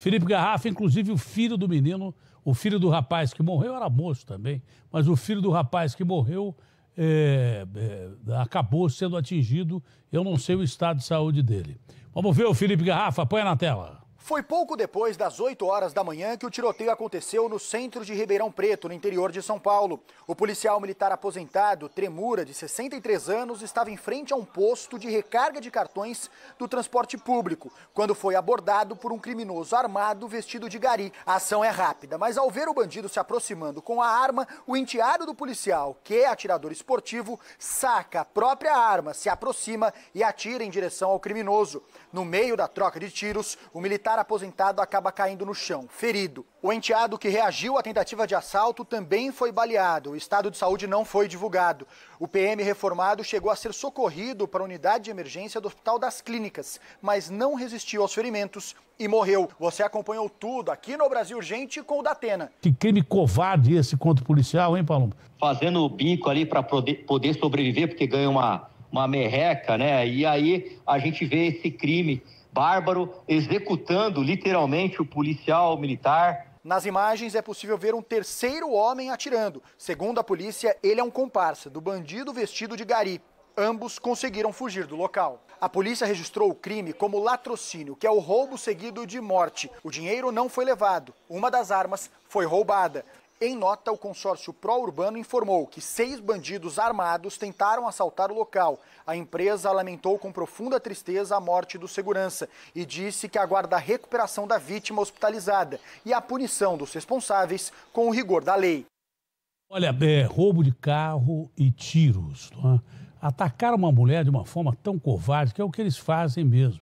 Felipe Garrafa, inclusive o filho do menino, o filho do rapaz que morreu, era moço também, mas o filho do rapaz que morreu é, é, acabou sendo atingido. Eu não sei o estado de saúde dele. Vamos ver o Felipe Garrafa, põe na tela. Foi pouco depois das 8 horas da manhã que o tiroteio aconteceu no centro de Ribeirão Preto, no interior de São Paulo. O policial militar aposentado, Tremura, de 63 anos, estava em frente a um posto de recarga de cartões do transporte público, quando foi abordado por um criminoso armado vestido de gari. A ação é rápida, mas ao ver o bandido se aproximando com a arma, o enteado do policial, que é atirador esportivo, saca a própria arma, se aproxima e atira em direção ao criminoso. No meio da troca de tiros, o militar militar aposentado acaba caindo no chão, ferido. O enteado que reagiu à tentativa de assalto também foi baleado. O estado de saúde não foi divulgado. O PM reformado chegou a ser socorrido para a unidade de emergência do Hospital das Clínicas, mas não resistiu aos ferimentos e morreu. Você acompanhou tudo aqui no Brasil Urgente com o Datena. Que crime covarde esse contra o policial, hein, Paulo? Fazendo o bico ali para poder sobreviver, porque ganha uma, uma merreca, né? E aí a gente vê esse crime bárbaro, executando literalmente o policial militar. Nas imagens é possível ver um terceiro homem atirando. Segundo a polícia, ele é um comparsa do bandido vestido de gari. Ambos conseguiram fugir do local. A polícia registrou o crime como latrocínio, que é o roubo seguido de morte. O dinheiro não foi levado, uma das armas foi roubada. Em nota, o consórcio pró-urbano informou que seis bandidos armados tentaram assaltar o local. A empresa lamentou com profunda tristeza a morte do segurança e disse que aguarda a recuperação da vítima hospitalizada e a punição dos responsáveis com o rigor da lei. Olha, é, roubo de carro e tiros. Não é? Atacar uma mulher de uma forma tão covarde, que é o que eles fazem mesmo.